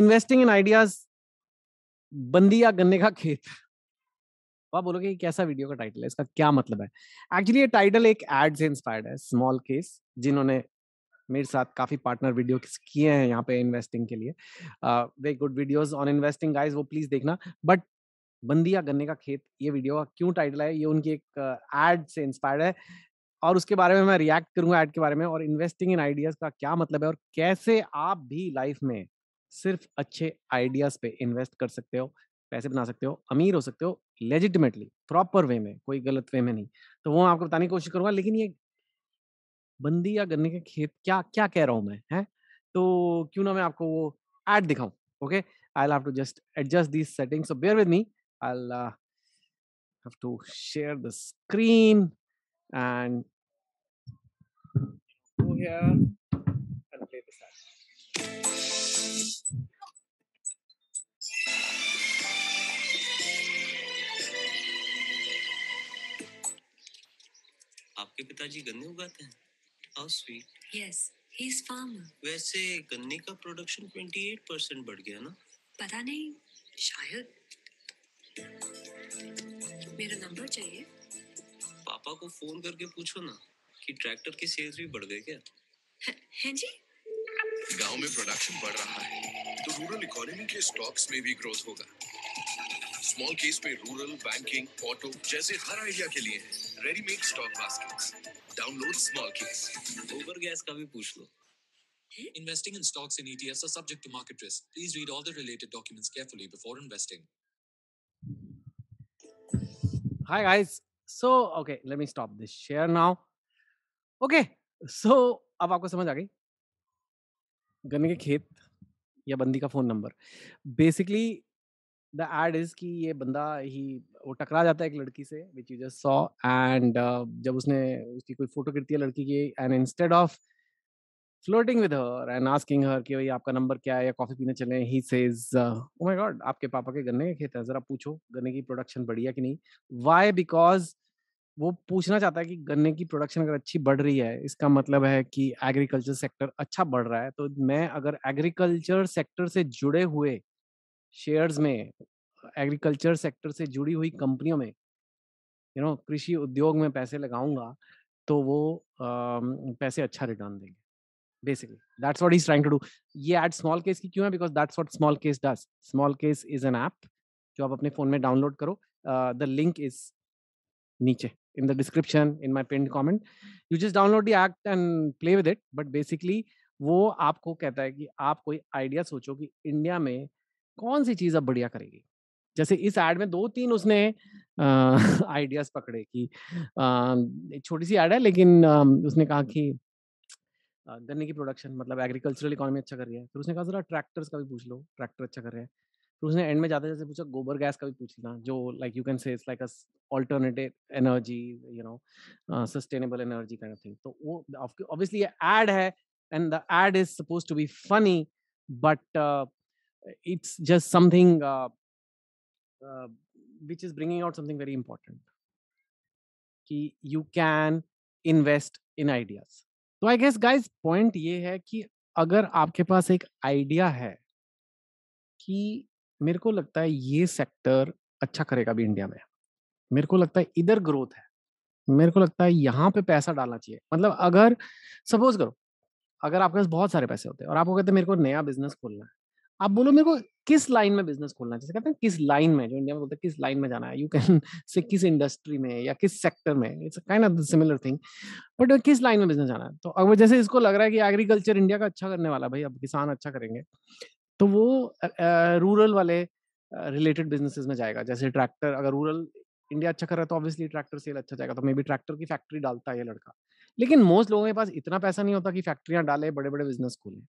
Investing in ideas बंदी या गन्ने का खेत तो आप बोलोगे कैसा वीडियो का टाइटल है इसका क्या मतलब है एक्चुअली ये टाइटल एक एड से इंस्पायर्ड है स्मॉल केस जिन्होंने मेरे साथ काफी पार्टनर वीडियो किए हैं यहाँ पे इन्वेस्टिंग के लिए very good videos on investing guys वो प्लीज देखना बट बंदी या गन्ने का खेत ये वीडियो का क्यों टाइटल है ये उनकी एक एड से इंस्पायर्ड है और उसके बारे में मैं रिएक्ट करूंगा एड के बारे में और इन्वेस्टिंग इन आइडियाज का क्या मतलब है और कैसे आप भी लाइफ में सिर्फ अच्छे आइडियाज पे इन्वेस्ट कर सकते हो पैसे बना सकते हो अमीर हो सकते हो लेजिटमेटली प्रॉपर वे में कोई गलत वे में नहीं तो वो मैं आपको बताने की कोशिश करूंगा लेकिन ये बंदी या गन्ने के खेत क्या क्या कह रहा हूं मैं है तो क्यों ना मैं आपको वो एड दिखाऊं okay I have to just adjust this settings so bear with me I have to share the screen and here and play this out. पिताजी गन्ने उगाते हैं how sweet yes he is farmer वैसे गन्ने का production 28 percent बढ़ गया ना पता नहीं शायद मेरा नंबर चाहिए पापा को फोन करके पूछो ना कि ट्रैक्टर की सेल्स भी बढ़ गए क्या ह, हैं जी गांव में प्रोडक्शन बढ़ रहा है तो रूरल इकोनॉमी के स्टॉक्स में भी ग्रोथ होगा स्मॉल केस में रूरल बैंकिंग ऑटो जैसे हर आइडिया के लिए है ready made stock baskets download smallcase over gas का भी पूछ लो Investing in stocks and ETFs are subject to market risk. Please read all the related documents carefully before investing. Hi guys. So okay, let me stop this share now. Okay, so अब आपको समझ आ गई गन्ने के खेत या बंदी का phone number basically the ad is कि ये बंदा ही वो टकरा जाता है एक लड़की से which you just saw and जब उसने उसकी कोई फोटो गिरती है लड़की की and instead of floating with her and asking her कि भाई आपका नंबर क्या है या कॉफी पीने चले he says oh my god आपके पापा के गन्ने के खेत है जरा पूछो गन्ने की प्रोडक्शन बढ़ी है कि नहीं वाई बिकॉज वो पूछना चाहता है कि गन्ने की प्रोडक्शन अगर अच्छी बढ़ रही है इसका मतलब है कि एग्रीकल्चर सेक्टर अच्छा बढ़ रहा है तो मैं अगर एग्रीकल्चर सेक्टर से जुड़े हुए शेयर्स में एग्रीकल्चर सेक्टर से जुड़ी हुई कंपनियों में यू नो कृषि उद्योग में पैसे लगाऊंगा तो वो पैसे अच्छा रिटर्न देंगे basically that's what is trying to do ये एट स्मॉल केस की क्यों है because that's what smallcase does smallcase is an app जो आप अपने फोन में डाउनलोड करो द लिंक इज नीचे in the description in my pinned comment you just download the act and play with it but basically वो आपको कहता है कि आप कोई आइडिया सोचो कि इंडिया में कौन सी चीज़ अब बढ़िया करेगी जैसे इस एड में दो तीन उसने आइडियाज पकड़े कि छोटी सी एड है लेकिन आ, उसने कहा कि गन्ने की प्रोडक्शन मतलब एग्रीकल्चरल इकोनॉमी अच्छा कर रही है फिर उसने कहा जरा ट्रैक्टर्स का भी पूछ लो ट्रैक्टर अच्छा कर रहे हैं फिर उसने एंड में जाते जैसे पूछा गोबर गैस का भी पूछ लेना जो like you can say it's like a alternative energy you know sustainable energy kind of thing तो वो ऑब्वियसली ये एड है and the ad is suppose to be funny but it's just something uh, which is bringing out something very कि you can invest in ideas तो I guess guys point ये है कि अगर आपके पास एक आइडिया है कि मेरे को लगता है ये सेक्टर अच्छा करेगा भी इंडिया में मेरे को लगता है इधर ग्रोथ है मेरे को लगता है यहाँ पे पैसा डालना चाहिए मतलब अगर सपोज करो अगर आपके पास बहुत सारे पैसे होते हैं और आपको कहते हैं मेरे को नया बिजनेस खोलना है आप बोलो मेरे को किस लाइन में बिजनेस खोलना है जैसे कहते हैं किस लाइन में जो इंडिया में बोलते हैं किस लाइन में जाना है यू कैन से किस इंडस्ट्री में या किस सेक्टर में it's kind of similar thing but किस लाइन में बिजनेस जाना है तो अगर जैसे इसको लग रहा है कि एग्रीकल्चर इंडिया का अच्छा करने वाला भाई अब किसान अच्छा करेंगे तो वो रूरल वाले रिलेटेड बिजनेसेस में जाएगा जैसे ट्रैक्टर अगर रूरल इंडिया अच्छा कर रहा है तो ऑब्वियसली ट्रैक्टर सेल अच्छा जाएगा तो मे बी ट्रैक्टर की फैक्ट्री डालता है ये लड़का लेकिन मोस्ट लोगों के पास इतना पैसा नहीं होता कि फैक्ट्रियां डाले बड़े बड़े बिजनेस खोलें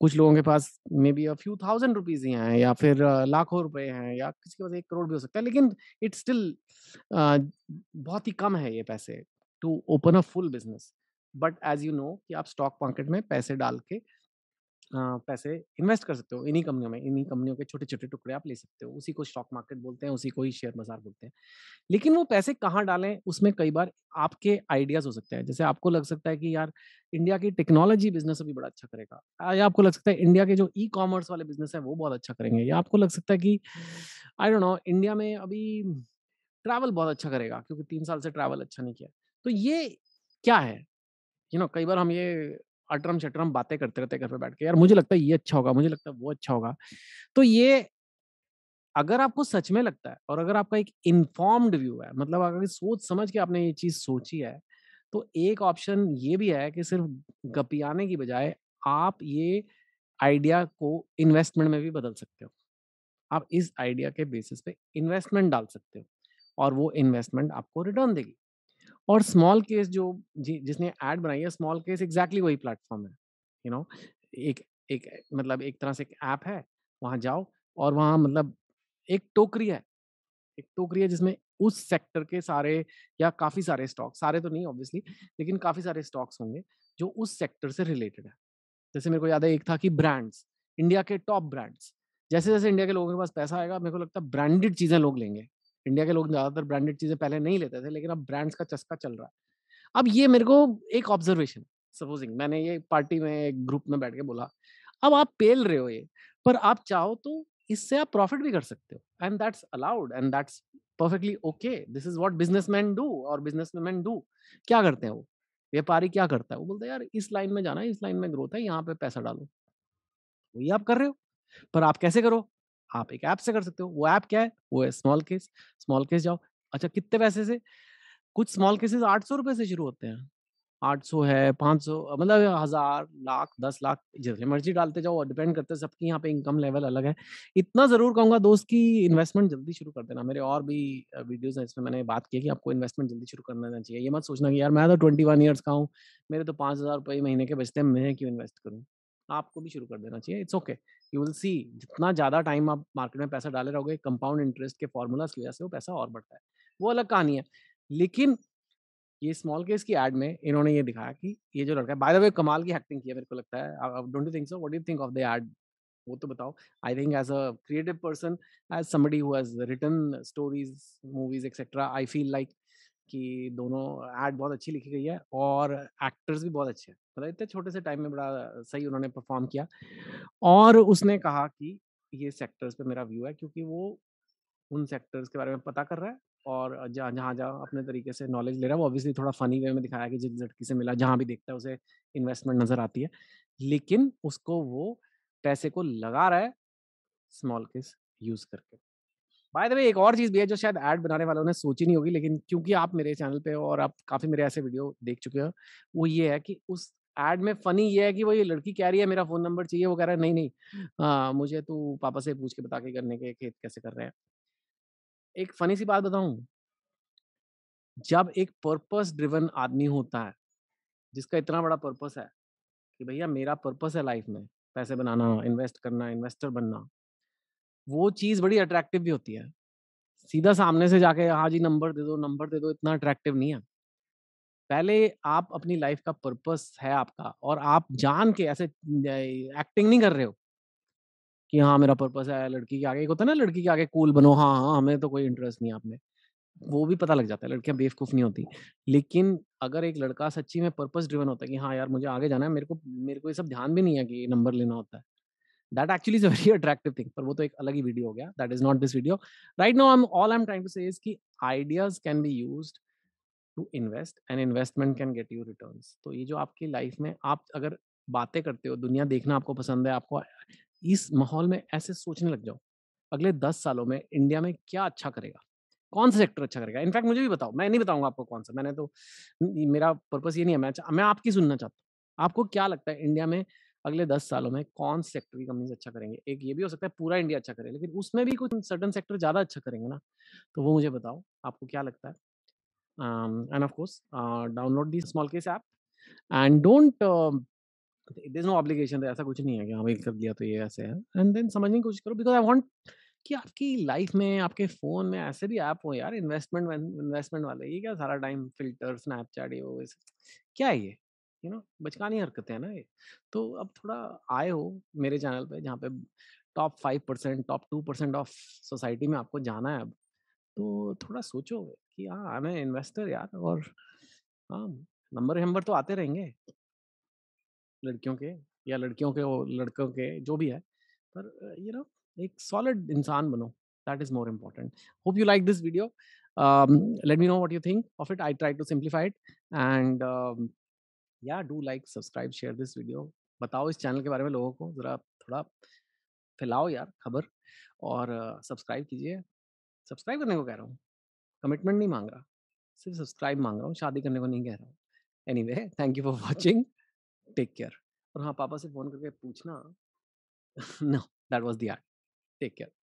कुछ लोगों के पास maybe a few thousand rupees ही हैं या फिर लाखों रुपए हैं या किसी के पास एक करोड़ भी हो सकता है लेकिन इट्स स्टिल बहुत ही कम है ये पैसे to open a full business but as you know कि आप स्टॉक मार्केट में पैसे डाल के पैसे इन्वेस्ट कर सकते हो इन्हीं कंपनियों में इन्हीं कंपनियों के छोटे छोटे टुकड़े आप ले सकते हो उसी को स्टॉक मार्केट बोलते हैं उसी को ही शेयर बाजार बोलते हैं लेकिन वो पैसे कहाँ डालें उसमें कई बार आपके आइडियाज़ हो सकते हैं जैसे आपको लग सकता है कि यार इंडिया की टेक्नोलॉजी बिजनेस अभी बड़ा अच्छा करेगा या आपको लग सकता है इंडिया के जो ई कॉमर्स वाले बिजनेस है वो बहुत अच्छा करेंगे या आपको लग सकता है कि आई डोंट नो इंडिया में अभी ट्रैवल बहुत अच्छा करेगा क्योंकि तीन साल से ट्रैवल अच्छा नहीं किया तो ये क्या है यू नो कई बार हम ये अटरम शटरम बातें करते रहते घर पे बैठ के यार मुझे लगता है ये अच्छा होगा मुझे लगता है वो अच्छा होगा तो ये अगर आपको सच में लगता है और अगर आपका एक इन्फॉर्म्ड व्यू है मतलब अगर सोच समझ के आपने ये चीज सोची है तो एक ऑप्शन ये भी है कि सिर्फ गपियाने की बजाय आप ये आइडिया को इन्वेस्टमेंट में भी बदल सकते हो आप इस आइडिया के बेसिस पे इन्वेस्टमेंट डाल सकते हो और वो इन्वेस्टमेंट आपको रिटर्न देगी और स्मॉल केस जो जि, जिसने एड बनाई है स्मॉल केस एग्जैक्टली वही प्लेटफॉर्म है यू you नो know, एक एक मतलब एक तरह से एक ऐप है वहाँ जाओ और वहाँ मतलब एक टोकरी है एक टोकरी है जिसमें उस सेक्टर के सारे या काफ़ी सारे स्टॉक सारे तो नहीं ऑब्वियसली लेकिन काफ़ी सारे स्टॉक्स होंगे जो उस सेक्टर से रिलेटेड है जैसे मेरे को याद है एक था कि ब्रांड्स इंडिया के टॉप ब्रांड्स जैसे जैसे इंडिया के लोगों के पास पैसा आएगा मेरे को लगता है ब्रांडेड चीज़ें लोग लेंगे इंडिया के लोग ज़्यादातर ब्रांडेड चीज़ें पहले नहीं लेते थे लेकिन अब ब्रांड्स का चस्का चल रहा है अब ये मेरे को एक ऑब्जर्वेशन सपोजिंग मैंने ये पार्टी में एक ग्रुप में बैठ के बोला अब आप पेल रहे हो ये पर आप चाहो तो इससे आप प्रॉफिट भी कर सकते हो and that's allowed and that's perfectly okay this is what businessman do और बिजनेस मैन डू क्या करते हैं वो व्यापारी क्या करता है वो बोलते हैं यार इस लाइन में जाना है इस लाइन में ग्रोथ है यहाँ पे पैसा डालो वही आप कर रहे हो पर आप कैसे करो आप एक ऐप से कर सकते हो वो ऐप क्या है वो है स्मॉल केस स्मॉल केस जाओ अच्छा कितने पैसे से कुछ स्मॉल केसेस आठ सौ रुपये से शुरू होते हैं आठ सौ है पाँच सौ मतलब हज़ार लाख दस लाख जितने मर्जी डालते जाओ और डिपेंड करते हैं सबकी यहाँ पे इनकम लेवल अलग है इतना ज़रूर कहूँगा दोस्त की इन्वेस्टमेंट जल्दी शुरू कर देना मेरे और भी वीडियोस हैं इसमें मैंने बात की कि आपको इन्वेस्टमेंट जल्दी शुरू करना चाहिए ये मत सोचना कि यार मैं तो ट्वेंटी वन ईयर्स का हूँ मेरे तो पाँच हज़ार रुपये महीने के बचते हैं मैं क्यों इन्वेस्ट करूँ आपको भी शुरू कर देना चाहिए it's okay you will see जितना ज़्यादा टाइम आप मार्केट में पैसा डाले रहोगे कंपाउंड इंटरेस्ट के फॉर्मूलाज की वजह से वो पैसा और बढ़ता है वो अलग कहानी है लेकिन ये स्मॉल केस की एड में इन्होंने ये दिखाया कि ये जो लड़का है बाय द वे कमाल की एक्टिंग किया है मेरे को लगता है don't you think so what do think of the ad वो तो बताओ I think as a creative person as somebody who has written stories movies etcetera I feel like कि दोनों एड बहुत अच्छी लिखी गई है और एक्टर्स भी बहुत अच्छे हैं मतलब इतने छोटे से टाइम में बड़ा सही उन्होंने परफॉर्म किया और उसने कहा कि ये सेक्टर्स पे मेरा व्यू है क्योंकि वो उन सेक्टर्स के बारे में पता कर रहा है और जहाँ जहाँ जहाँ अपने तरीके से नॉलेज ले रहा है वो ऑब्वियसली थोड़ा फनी वे में दिखाया कि जिस झटकी से मिला जहाँ भी देखता है उसे इन्वेस्टमेंट नज़र आती है लेकिन उसको वो पैसे को लगा रहा है स्मॉल किस यूज़ करके बाय द वे एक और चीज़ भी है जो शायद ऐड बनाने वालों ने सोची नहीं होगी लेकिन क्योंकि आप मेरे चैनल पे हो और आप काफ़ी मेरे ऐसे वीडियो देख चुके हो वो ये है कि उस एड में फनी ये है कि वो ये लड़की कह रही है मेरा फ़ोन नंबर चाहिए वो कह रहा है नहीं नहीं आ, हाँ, मुझे तो पापा से पूछ के बता के करने के खेत कैसे कर रहे हैं एक फ़नी सी बात बताऊ जब एक पर्पस ड्रिवन आदमी होता है जिसका इतना बड़ा पर्पस है कि भैया मेरा पर्पस है लाइफ में पैसे बनाना इन्वेस्ट करना इन्वेस्टर बनना वो चीज बड़ी अट्रैक्टिव भी होती है सीधा सामने से जाके हाँ जी नंबर दे दो नंबर दे दो इतना अट्रैक्टिव नहीं है पहले आप अपनी लाइफ का पर्पस है आपका और आप जान के ऐसे एक्टिंग नहीं कर रहे हो कि हाँ मेरा पर्पस है लड़की के आगे एक होता है ना लड़की के आगे कूल बनो हाँ हाँ हमें तो कोई इंटरेस्ट नहीं आप में वो भी पता लग जाता है लड़कियां बेवकूफ नहीं होती लेकिन अगर एक लड़का सच्ची में पर्पस ड्रिवन होता है कि हाँ यार मुझे आगे जाना है मेरे को मेरे को ये सब ध्यान भी नहीं है कि नंबर लेना होता है that actually is a very attractive thing पर वो तो एक अलग ही वीडियो हो गया that is not this video right now I am all I am trying to say is कि ideas can be used to invest and investment can get you return तो ये जो आपकी लाइफ में आप अगर बातें करते हो दुनिया देखना आपको पसंद है आपको इस माहौल में ऐसे सोचने लग जाओ अगले दस सालों में इंडिया में क्या अच्छा करेगा कौन सा सेक्टर अच्छा करेगा इनफैक्ट मुझे भी बताओ मैं नहीं बताऊंगा आपको कौन सा मैंने तो मेरा पर्पस ये नहीं है मैं अच्छा, मैं आपकी सुनना चाहता हूँ आपको क्या लगता है इंडिया में अगले दस सालों में कौन सेक्टर की कंपनीज अच्छा करेंगे एक ये भी हो सकता है पूरा इंडिया अच्छा करे लेकिन उसमें भी कुछ सर्टन सेक्टर ज़्यादा अच्छा करेंगे ना तो वो मुझे बताओ आपको क्या लगता है and of course download the smallcase app and don't is no obligation ऐसा कुछ नहीं है कि हाँ भाई कर दिया तो ये ऐसे है एंड देन समझने की कोशिश करो बिकॉज आई वॉन्ट कि आपकी लाइफ में आपके फ़ोन में ऐसे भी ऐप हो यार इन्वेस्टमेंट इन्वेस्टमेंट वाले ये क्या सारा टाइम फिल्टर स्नैपचैट ये वो क्या है ये यू नो बचकानी हरकतें हैं ना ये तो अब थोड़ा आए हो मेरे चैनल पे जहाँ पे top five percent top two percent of society में आपको जाना है अब तो थोड़ा सोचो कि हाँ आई एम इन्वेस्टर यार और हाँ नंबर हम्बर तो आते रहेंगे लड़कियों के या लड़कियों के लड़कों के जो भी है पर यू नो एक सॉलिड इंसान बनो that is more important hope you like this video um, let me know what you think of it i try to simplify it and um, या do like subscribe share this video बताओ इस channel के बारे में लोगों को ज़रा थोड़ा फैलाओ यार खबर और सब्सक्राइब कीजिए सब्सक्राइब करने को कह रहा हूँ कमिटमेंट नहीं मांग रहा सिर्फ सब्सक्राइब मांग रहा हूँ शादी करने को नहीं कह रहा हूँ anyway thank you for watching take care और हाँ पापा से फ़ोन करके पूछना no that was their art take care